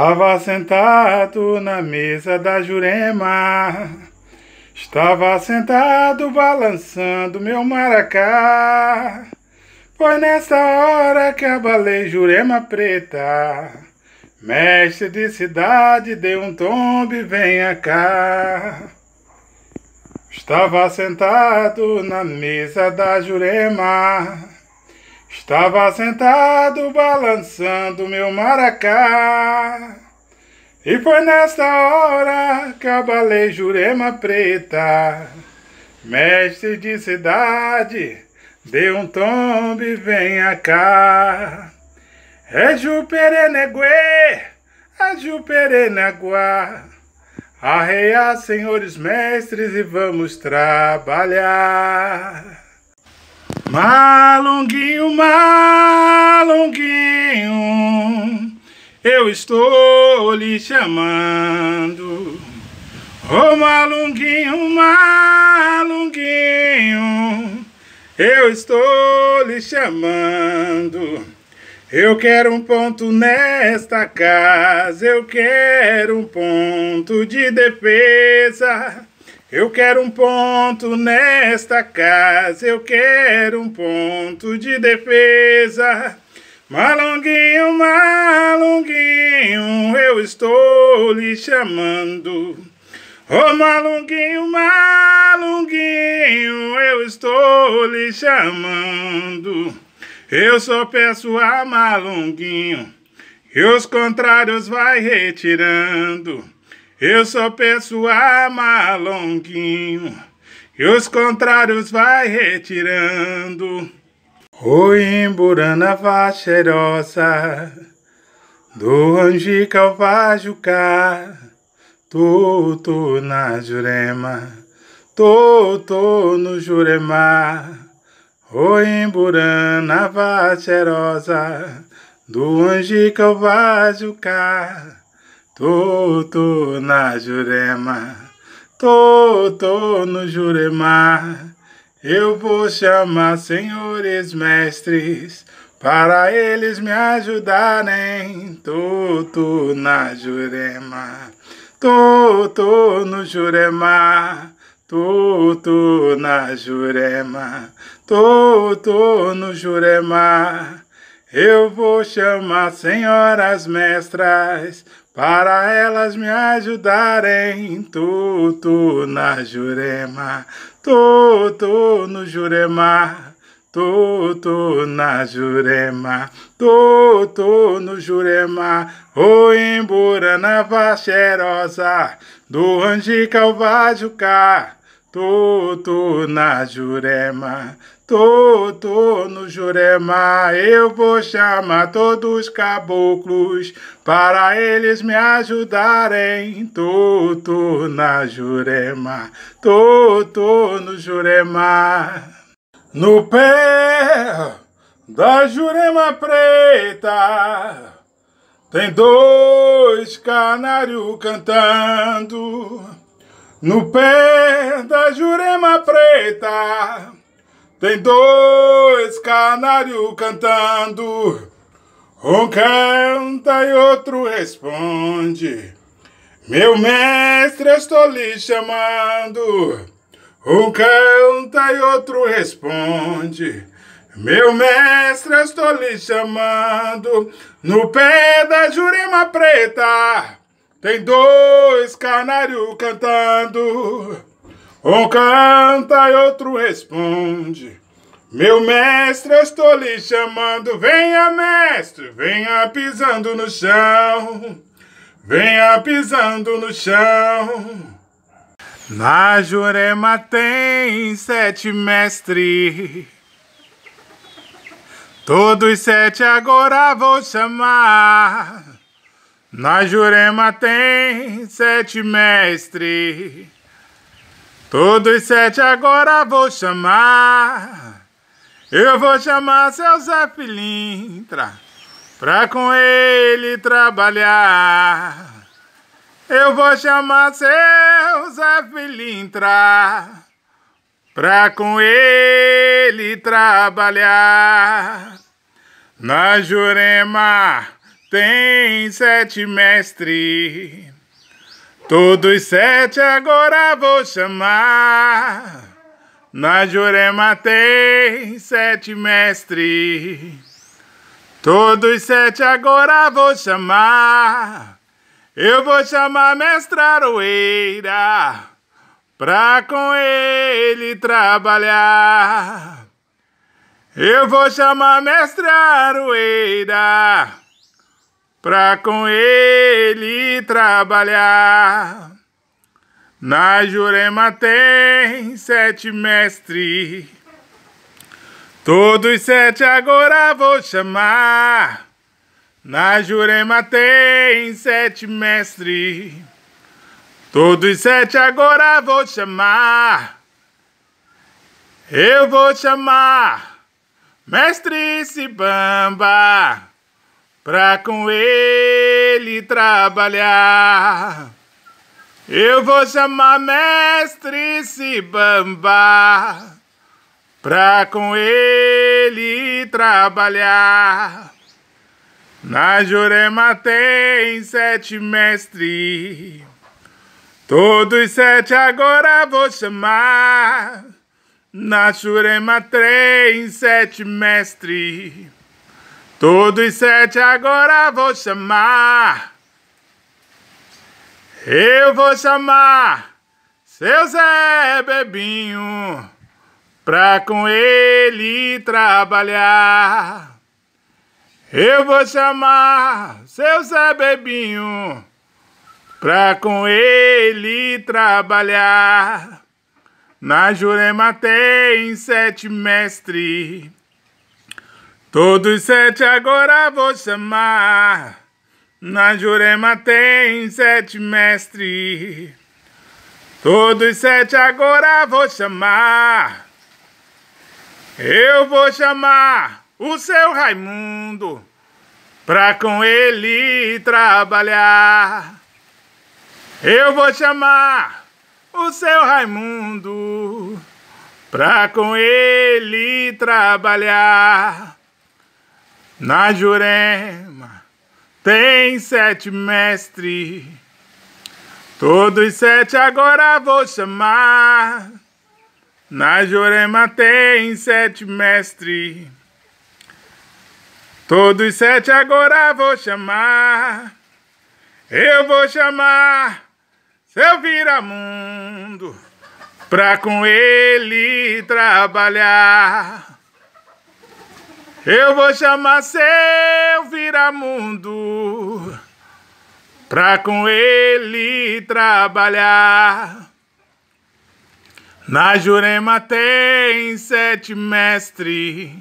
Estava sentado na mesa da Jurema, estava sentado balançando meu maracá. Foi nessa hora que abalei Jurema Preta, mestre de cidade, deu um tombe, venha cá. Estava sentado na mesa da Jurema. Estava sentado balançando meu maracá. E foi nesta hora que abalei Jurema Preta. Mestre de cidade, dê um tombe, venha cá. É Jupereneguê, a é Juperenaguá. Arreia, senhores mestres, e vamos trabalhar. Malunguinho, malunguinho, eu estou lhe chamando. Ô oh, malunguinho, malunguinho, eu estou lhe chamando. Eu quero um ponto nesta casa, eu quero um ponto de defesa. Eu quero um ponto nesta casa, eu quero um ponto de defesa. Malonguinho, malonguinho, eu estou lhe chamando. Ô oh, malonguinho, malonguinho, eu estou lhe chamando. Eu só peço a malonguinho, e os contrários vai retirando. Eu sou pessoa malonguinho e os contrários vai retirando. O Imburana vá do Anjica ao Vajucá, tô na Jurema, tô no Jurema. O Imburana vá do Anjica ao Vajucá. Toto na Jurema, Toto no Jurema. Eu vou chamar senhores mestres para eles me ajudarem. Toto na Jurema, Toto no Jurema. Toto na Jurema, Toto no Jurema. Eu vou chamar senhoras mestras para elas me ajudarem, Tuto na Jurema, Tuto no Jurema, Tuto na Jurema, Tuto no Jurema, Oimbura na Vacherosa do Angica ao Vajucá. Tudo na Jurema, tudo no Jurema, eu vou chamar todos os caboclos para eles me ajudarem. Tudo na Jurema, tudo no Jurema. No pé da Jurema Preta tem dois canários cantando. No pé da Jurema Preta tem dois canários cantando. Um canta e outro responde. Meu mestre, estou lhe chamando. Um canta e outro responde. Meu mestre, estou lhe chamando. No pé da Jurema Preta tem dois canários cantando, um canta e outro responde. Meu mestre, eu estou lhe chamando, venha mestre, venha pisando no chão, venha pisando no chão. Na Jurema tem sete mestres, todos sete agora vou chamar. Na Jurema tem sete mestres, todos sete agora vou chamar. Eu vou chamar seu Zé Filintra, pra com ele trabalhar. Eu vou chamar seu Zé Filintra, pra com ele trabalhar. Na Jurema tem sete mestres, Todos sete agora vou chamar. Na Jurema tem sete mestres, Todos sete agora vou chamar. Eu vou chamar mestre Aroeira pra com ele trabalhar. Eu vou chamar mestre Aroeira para com ele trabalhar. Na Jurema tem sete mestres, todos sete agora vou chamar. Na Jurema tem sete mestres, todos sete agora vou chamar. Eu vou chamar Mestre Sibamba pra com ele trabalhar. Eu vou chamar mestre Sibamba pra com ele trabalhar. Na Jurema tem sete mestres, todos sete agora vou chamar. Na Jurema tem sete mestres. Todos sete agora vou chamar. Eu vou chamar seu Zé Bebinho pra com ele trabalhar. Eu vou chamar seu Zé Bebinho pra com ele trabalhar. Na Jurema tem sete mestres. Todos sete agora vou chamar. Na Jurema tem sete mestre. Todos sete agora vou chamar. Eu vou chamar o seu Raimundo pra com ele trabalhar. Eu vou chamar o seu Raimundo pra com ele trabalhar. Na Jurema tem sete mestres, todos sete agora vou chamar. Na Jurema tem sete mestres, todos sete agora vou chamar. Eu vou chamar seu viramundo pra com ele trabalhar. Eu vou chamar seu viramundo pra com ele trabalhar. Na Jurema tem sete mestres